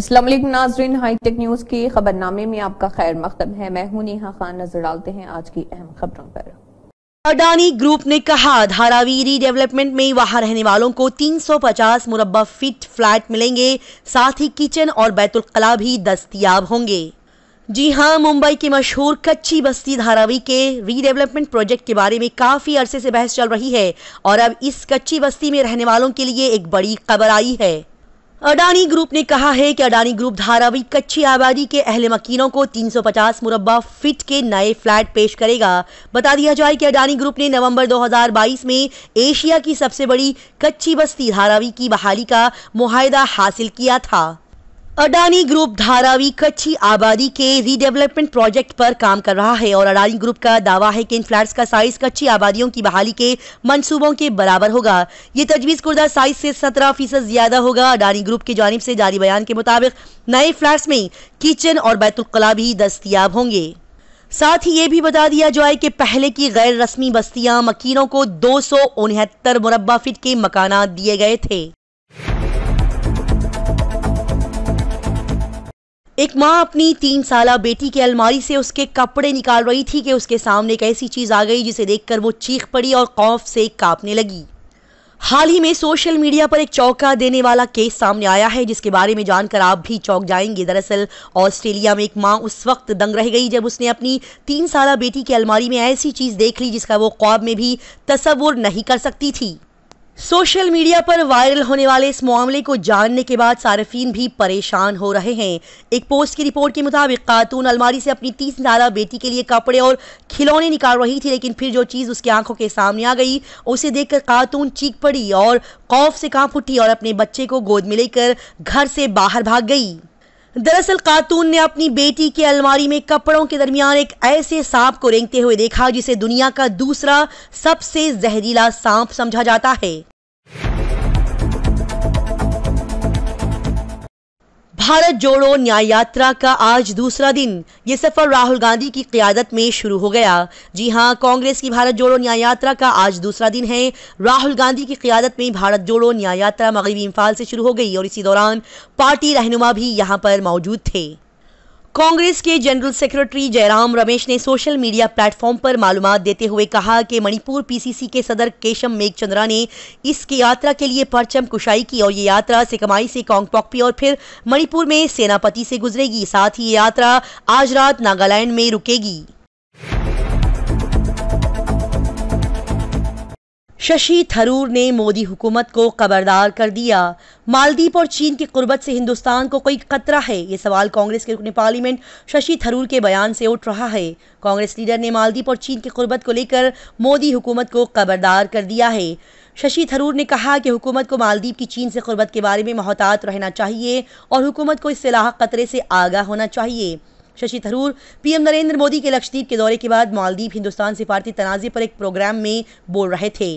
असलम नाजरीन hi tech news के खबरनामे में आपका खैर मकदम है मैं हूं नेहा खान नजर डालते हैं आज की अहम खबरों पर अडानी ग्रुप ने कहा धारावी रीडेवलपमेंट में वहां रहने वालों को 350 मुरबा फीट फ्लैट मिलेंगे साथ ही किचन और बैतुलखला भी दस्तियाब होंगे जी हाँ मुंबई के मशहूर कच्ची बस्ती धारावी के रीडेवलपमेंट प्रोजेक्ट के बारे में काफ़ी अरसे से बहस चल रही है और अब इस कच्ची बस्ती में रहने वालों के लिए एक बड़ी खबर आई है अडानी ग्रुप ने कहा है कि अडानी ग्रुप धारावी कच्ची आबादी के अहल मकीनों को 350 मुरब्बा फिट के नए फ्लैट पेश करेगा बता दिया जाए कि अडानी ग्रुप ने नवंबर 2022 में एशिया की सबसे बड़ी कच्ची बस्ती धारावी की बहाली का मुहिदा हासिल किया था अडानी ग्रुप धारावी कच्ची आबादी के रीडेवलपमेंट प्रोजेक्ट पर काम कर रहा है और अडानी ग्रुप का दावा है कि इन फ्लैट्स का साइज कच्ची आबादियों की बहाली के मंसूबों के बराबर होगा ये तजवीज़ कुर्दा साइज से 17 फीसद ज्यादा होगा अडानी ग्रुप की जानब से जारी बयान के मुताबिक नए फ्लैट्स में किचन और बैतुलखला भी दस्तियाब होंगे साथ ही ये भी बता दिया जाए कि पहले की गैर रस्मी बस्तियां मकीनों को दो सौ उनहत्तर मुरबा फिट के मकाना दिए गए थे एक माँ अपनी तीन साल बेटी की अलमारी से उसके कपड़े निकाल रही थी कि उसके सामने एक ऐसी चीज़ आ गई जिसे देखकर वो चीख पड़ी और खौफ से कांपने लगी हाल ही में सोशल मीडिया पर एक चौका देने वाला केस सामने आया है जिसके बारे में जानकर आप भी चौक जाएंगे दरअसल ऑस्ट्रेलिया में एक मां उस वक्त दंग रह गई जब उसने अपनी तीन साल बेटी की अलमारी में ऐसी चीज़ देख ली जिसका वो ख्वाब में भी तस्वुर नहीं कर सकती थी सोशल मीडिया पर वायरल होने वाले इस मामले को जानने के बाद सार्फिन भी परेशान हो रहे हैं एक पोस्ट की रिपोर्ट के मुताबिक खातून अलमारी से अपनी तीस नाला बेटी के लिए कपड़े और खिलौने निकाल रही थी लेकिन फिर जो चीज़ उसकी आंखों के सामने आ गई उसे देखकर खातून चीख पड़ी और खौफ से कांप उठी और अपने बच्चे को गोद में लेकर घर से बाहर भाग गई दरअसल खातून ने अपनी बेटी के अलमारी में कपड़ों के दरमियान एक ऐसे सांप को रेंगते हुए देखा जिसे दुनिया का दूसरा सबसे जहरीला सांप समझा जाता है भारत जोड़ो न्याय यात्रा का आज दूसरा दिन ये सफर राहुल गांधी की क्यादत में शुरू हो गया जी हां कांग्रेस की भारत जोड़ो न्याय यात्रा का आज दूसरा दिन है राहुल गांधी की क्यादत में भारत जोड़ो न्याय यात्रा मगरबी इम्फाल से शुरू हो गई और इसी दौरान पार्टी रहनुमा भी यहां पर मौजूद थे कांग्रेस के जनरल सेक्रेटरी जयराम रमेश ने सोशल मीडिया प्लेटफॉर्म पर मालूम देते हुए कहा कि मणिपुर पीसीसी के सदर केशम मेघचंद्रा ने इसकी यात्रा के लिए परचम कुशाई की और ये यात्रा सिकमाई से कांगटोकपी और फिर मणिपुर में सेनापति से गुजरेगी साथ ही ये यात्रा आज रात नागालैंड में रुकेगी शशि थरूर ने मोदी हुकूमत को खबरदार कर दिया मालदीप और चीन की कुर्बत से हिंदुस्तान को कोई खतरा है ये सवाल कांग्रेस के रुकने पार्लियामेंट शशि थरूर के बयान से उठ रहा है कांग्रेस लीडर ने मालदीप और चीन की कुर्बत को लेकर मोदी हुकूमत को खबरदार कर दिया है शशि थरूर ने कहा कि हुकूमत को मालदीप की चीन से कुर्बत के बारे में मोहतात रहना चाहिए और हुकूमत को इस सलाह खतरे से आगाह होना चाहिए शशि थरूर पीएम नरेंद्र मोदी के लक्षद्वीप के दौरे के बाद मालदीव हिंदुस्तान सिफारती तनाजे पर एक प्रोग्राम में बोल रहे थे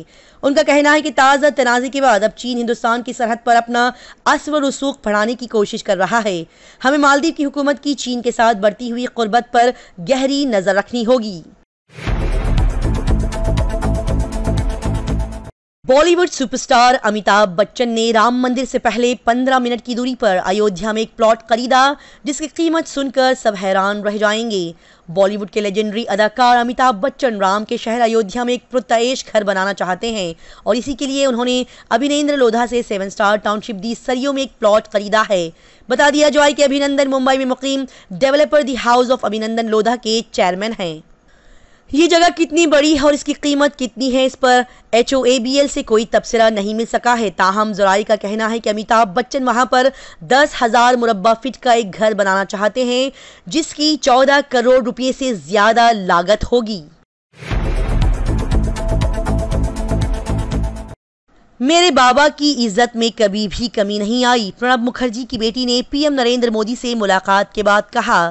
उनका कहना है कि ताज़ा तनाजे के बाद अब चीन हिंदुस्तान की सरहद पर अपना असव रसूख बढ़ाने की कोशिश कर रहा है हमें मालदीव की हुकूमत की चीन के साथ बढ़ती हुई गुर्बत पर गहरी नज़र रखनी होगी बॉलीवुड सुपरस्टार अमिताभ बच्चन ने राम मंदिर से पहले 15 मिनट की दूरी पर अयोध्या में एक प्लॉट खरीदा जिसकी कीमत सुनकर सब हैरान रह जाएंगे बॉलीवुड के लेजेंडरी अदाकार अमिताभ बच्चन राम के शहर अयोध्या में एक पुरतएश घर बनाना चाहते हैं और इसी के लिए उन्होंने अभिनेंद्र लोधा से सेवन स्टार टाउनशिप दी सरियों में एक प्लॉट खरीदा है बता दिया जाए कि अभिनंदन मुंबई में मुकीम developer the house of Abhinandan Lodha के चेयरमैन हैं ये जगह कितनी बड़ी है और इसकी कीमत कितनी है इस पर H O A B L से कोई तबसरा नहीं मिल सका है ताहम जराई का कहना है कि अमिताभ बच्चन वहां पर दस हज़ार मुरबा फिट का एक घर बनाना चाहते हैं जिसकी चौदह करोड़ रुपये से ज़्यादा लागत होगी मेरे बाबा की इज्जत में कभी भी कमी नहीं आई प्रणब मुखर्जी की बेटी ने पीएम नरेंद्र मोदी से मुलाकात के बाद कहा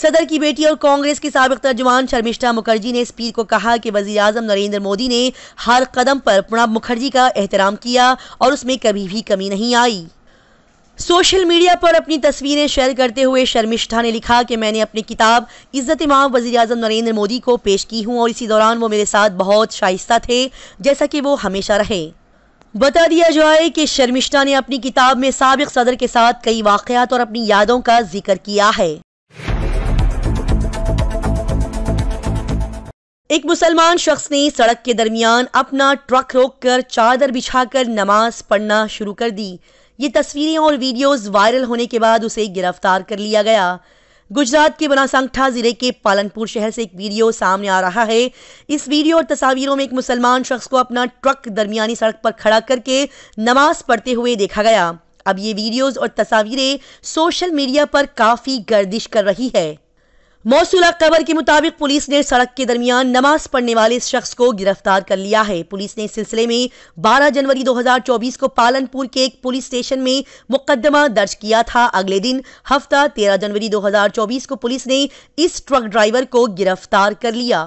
सदर की बेटी और कांग्रेस के सबक तर्जमान शर्मिष्ठा मुखर्जी ने इस पीर को कहा कि वजी अजम नरेंद्र मोदी ने हर कदम पर प्रणब मुखर्जी का एहतराम किया और उसमें कभी भी कमी नहीं आई सोशल मीडिया पर अपनी तस्वीरें शेयर करते हुए शर्मिष्ठा ने लिखा कि मैंने अपनी किताब इज़्ज़त इमाम वजी अजम नरेंद्र मोदी को पेश की हूँ और इसी दौरान वो मेरे साथ बहुत शाइस्ता थे जैसा कि वो हमेशा रहे बता दिया जाए कि शर्मिष्ठा ने अपनी किताब में सबक सदर के साथ कई वाकयात और अपनी यादों का जिक्र किया है एक मुसलमान शख्स ने सड़क के दरमियान अपना ट्रक रोककर चादर बिछाकर नमाज पढ़ना शुरू कर दी ये तस्वीरें और वीडियोस वायरल होने के बाद उसे गिरफ्तार कर लिया गया गुजरात के बनासंगठा जिले के पालनपुर शहर से एक वीडियो सामने आ रहा है इस वीडियो और तस्वीरों में एक मुसलमान शख्स को अपना ट्रक दरमियानी सड़क पर खड़ा करके नमाज पढ़ते हुए देखा गया अब ये वीडियोस और तस्वीरें सोशल मीडिया पर काफ़ी गर्दिश कर रही है मौसू खबर के मुताबिक पुलिस ने सड़क के दरमियान नमाज पढ़ने वाले शख्स को गिरफ्तार कर लिया है पुलिस ने इस सिलसिले में 12 जनवरी 2024 को पालनपुर के एक पुलिस स्टेशन में मुकदमा दर्ज किया था अगले दिन हफ्ता 13 जनवरी 2024 को पुलिस ने इस ट्रक ड्राइवर को गिरफ्तार कर लिया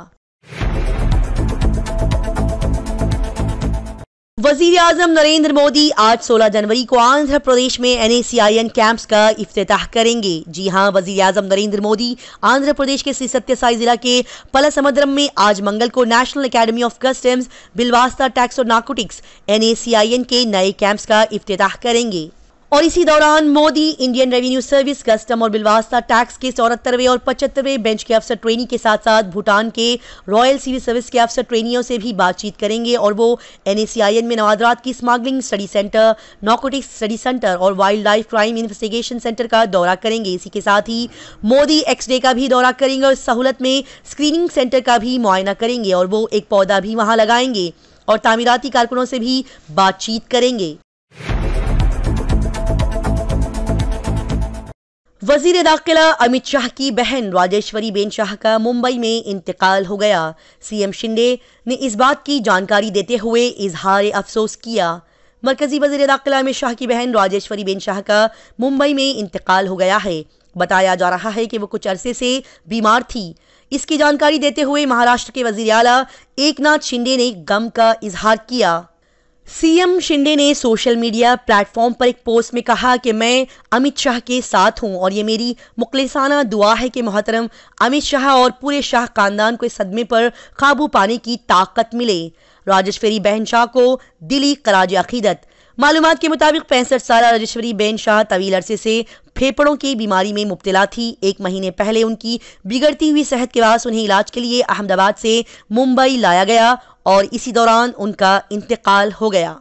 वजीर आजम नरेंद्र मोदी आज 16 जनवरी को आंध्र प्रदेश में एन कैंप्स का अफ्ताह करेंगे जी हां वजीर आजम नरेंद्र मोदी आंध्र प्रदेश के श्री सत्यसाई जिला के पलासमुद्रम में आज मंगल को नेशनल एकेडमी ऑफ कस्टम्स बिलवास्ता टैक्स और नार्कोटिक्स एन के नए कैंप्स का अफ्ताह करेंगे और इसी दौरान Modi Indian revenue service custom और बिलवास्ता टैक्स के चौहत्तरवें और पचहत्तरवें बेंच के अफसर ट्रेनी के साथ साथ भूटान के रॉयल सिविल सर्विस के अफसर ट्रेनियों से भी बातचीत करेंगे और वो एनएसीआईएन में नवादरात की smuggling study centre narcotics study centre और wild life crime investigation centre का दौरा करेंगे इसी के साथ ही मोदी एक्स डे का भी दौरा करेंगे और सहूलत में स्क्रीनिंग सेंटर का भी मुआयना करेंगे और वो एक पौधा भी वहाँ लगाएंगे और तामीराती कारकुनों से भी बातचीत करेंगे वजीर दाखिला अमित शाह की बहन राजेश्वरी बेन शाह का मुंबई में इंतकाल हो गया सीएम शिंदे ने इस बात की जानकारी देते हुए इजहार अफसोस किया मरकजी वजीर दाखिला अमित शाह की बहन राजेश्वरी बेन शाह का मुंबई में इंतकाल हो गया है बताया जा रहा है कि वो कुछ अरसे से बीमार थी इसकी जानकारी देते हुए महाराष्ट्र के वजीर अला एक शिंदे ने गम का इजहार किया सीएम शिंदे ने सोशल मीडिया प्लेटफॉर्म पर एक पोस्ट में कहा कि मैं अमित शाह के साथ हूं और ये मेरी मुखलिसाना दुआ है कि मोहतरम अमित शाह और पूरे शाह खानदान को इस सदमे पर काबू पाने की ताकत मिले राजेश्वरी बहन शाह को दिली कराज अकीदत मालूम के मुताबिक पैंसठ साल राजेश्वरी बेन शाह तवील अरसे से फेफड़ों की बीमारी में मुब्तला थी एक महीने पहले उनकी बिगड़ती हुई सेहत के बाद उन्हें इलाज के लिए अहमदाबाद से मुंबई लाया गया और इसी दौरान उनका इंतकाल हो गया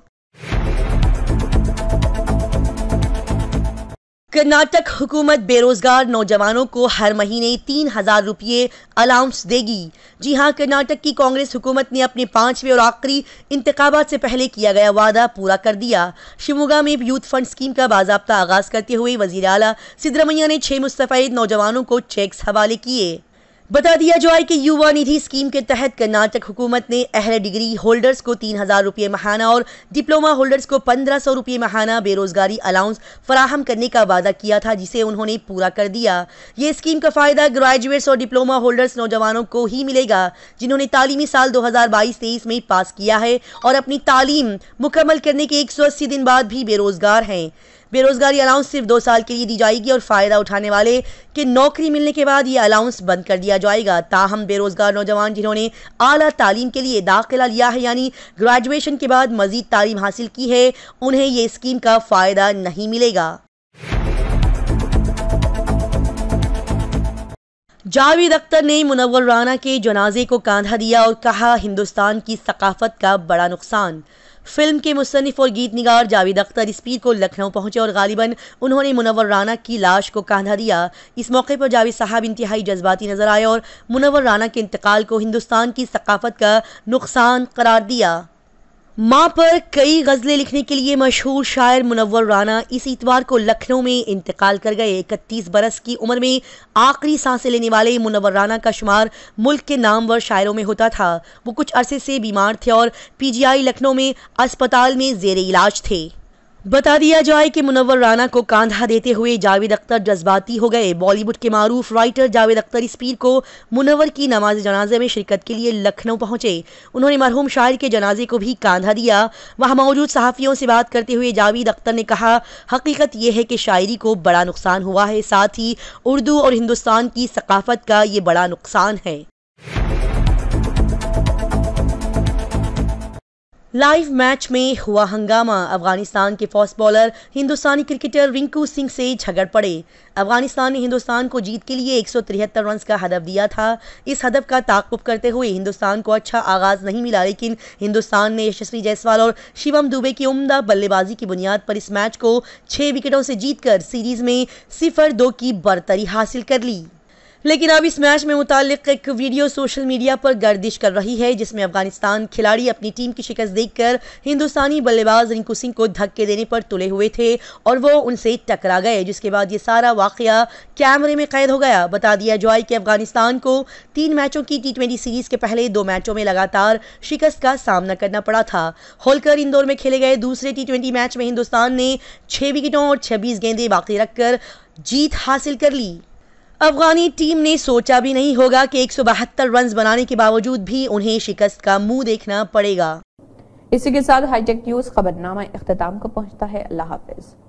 कर्नाटक हुकूमत बेरोजगार नौजवानों को हर महीने तीन हजार रुपये अलाउंस देगी जी हां कर्नाटक की कांग्रेस हुकूमत ने अपने पांचवें और आखिरी इंतबात से पहले किया गया वादा पूरा कर दिया शिमोगा में यूथ फंड स्कीम का बाजाबता आगाज करते हुए वजीर अला सिद्धरमैया ने छह मुस्तफ़ैद नौजवानों को चेक हवाले किए बता दिया जाए कि युवा निधि स्कीम के तहत कर्नाटक हुकूमत ने अहले डिग्री होल्डर्स को तीन हज़ार रुपये महाना और डिप्लोमा होल्डर्स को पंद्रह सौ रुपये महाना बेरोजगारी अलाउंस फराहम करने का वादा किया था जिसे उन्होंने पूरा कर दिया ये स्कीम का फ़ायदा ग्रेजुएट्स और डिप्लोमा होल्डर्स नौजवानों को ही मिलेगा जिन्होंने तालीमी साल दो हज़ार में पास किया है और अपनी तालीम मुकम्मल करने के एक दिन बाद भी बेरोजगार हैं बेरोजगारी अलाउंस सिर्फ दो साल के लिए दी जाएगी और फ़ायदा उठाने वाले के नौकरी मिलने के बाद ये अलाउंस बंद कर दिया जाएगा ताहम बेरोजगार नौजवान जिन्होंने आला तालीम के लिए दाखिला लिया है यानी ग्रेजुएशन के बाद मजीद तालीम हासिल की है उन्हें ये स्कीम का फ़ायदा नहीं मिलेगा जावेद अख्तर ने मुनवर राना के जनाजे को कांधा दिया और कहा हिंदुस्तान की सकाफत का बड़ा नुकसान फिल्म के मुसनफ और गीत निगार जावेद अख्तर इस पीर को लखनऊ पहुंचे और गालिबा उन्होंने मुनवर राना की लाश को कांधा दिया इस मौके पर जावेद साहब इंतहाई जज्बाती नजर आए और मुनवर राना के इंतकाल को हिंदुस्तान की सकाफत का नुकसान करार दिया माँ पर कई गज़लें लिखने के लिए मशहूर शायर मुनवर राना इस इतवार को लखनऊ में इंतकाल कर गए इकतीस बरस की उम्र में आखिरी सांसें लेने वाले मुनवर राना का शुमार मुल्क के नामवर शायरों में होता था वो कुछ अरसे से बीमार थे और पीजीआई लखनऊ में अस्पताल में जेर इलाज थे बता दिया जाए कि मुनवर राना को कांधा देते हुए जावेद अख्तर जज्बाती हो गए बॉलीवुड के मारूफ राइटर जावेद अख्तर इस पीर को मुनवर की नमाज जनाजे में शिरकत के लिए लखनऊ पहुंचे उन्होंने मरहूम शायर के जनाजे को भी कांधा दिया वहां मौजूद सहाफ़ियों से बात करते हुए जावेद अख्तर ने कहा हकीकत यह है कि शायरी को बड़ा नुकसान हुआ है साथ ही उर्दू और हिंदुस्तान की सकाफ़त का ये बड़ा नुकसान है लाइव मैच में हुआ हंगामा अफगानिस्तान के फास्ट बॉलर हिंदुस्तानी क्रिकेटर रिंकू सिंह से झगड़ पड़े अफगानिस्तान ने हिंदुस्तान को जीत के लिए एक रन का हदब दिया था इस हदब का ताकुब करते हुए हिंदुस्तान को अच्छा आगाज नहीं मिला लेकिन हिंदुस्तान ने यशस्वी जायसवाल और शिवम दुबे की उमदा बल्लेबाजी की बुनियाद पर इस मैच को छः विकेटों से जीतकर सीरीज में सिफर दो की बर्तरी हासिल कर ली लेकिन अब इस मैच में मुतल एक वीडियो सोशल मीडिया पर गर्दिश कर रही है जिसमें अफगानिस्तान खिलाड़ी अपनी टीम की शिकस्त देखकर हिंदुस्तानी बल्लेबाज रिंकू सिंह को धक्के देने पर तुले हुए थे और वो उनसे टकरा गए जिसके बाद ये सारा वाक़ कैमरे में कैद हो गया बता दिया जाए कि अफगानिस्तान को तीन मैचों की टी सीरीज़ के पहले दो मैचों में लगातार शिकस्त का सामना करना पड़ा था होलकर इंदौर में खेले गए दूसरे टी मैच में हिंदुस्तान ने छः विकेटों और छब्बीस गेंदें बाकी रखकर जीत हासिल कर ली अफगानी टीम ने सोचा भी नहीं होगा कि एक रन बनाने के बावजूद भी उन्हें शिकस्त का मुंह देखना पड़ेगा इसी के साथ हाईटेक न्यूज खबरनामा अख्ताम को पहुंचता है अल्लाह हाफिज़